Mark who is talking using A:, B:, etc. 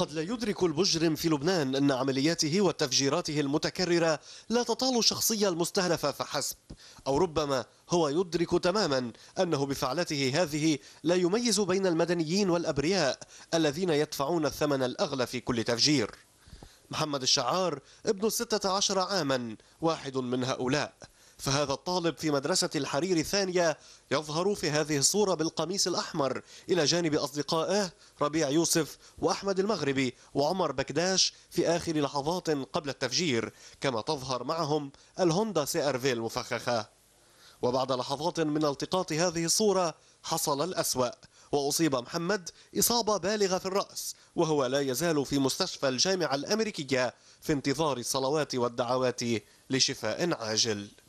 A: قد لا يدرك المجرم في لبنان أن عملياته وتفجيراته المتكررة لا تطال الشخصية المستهدفة فحسب أو ربما هو يدرك تماما أنه بفعلته هذه لا يميز بين المدنيين والأبرياء الذين يدفعون الثمن الأغلى في كل تفجير محمد الشعار ابن الستة عشر عاما واحد من هؤلاء فهذا الطالب في مدرسة الحرير الثانية يظهر في هذه الصورة بالقميص الأحمر إلى جانب أصدقائه ربيع يوسف وأحمد المغربي وعمر بكداش في آخر لحظات قبل التفجير كما تظهر معهم الهوندا سي ار في المفخخة وبعد لحظات من التقاط هذه الصورة حصل الأسوأ وأصيب محمد إصابة بالغة في الرأس وهو لا يزال في مستشفى الجامعة الأمريكية في انتظار الصلوات والدعوات لشفاء عاجل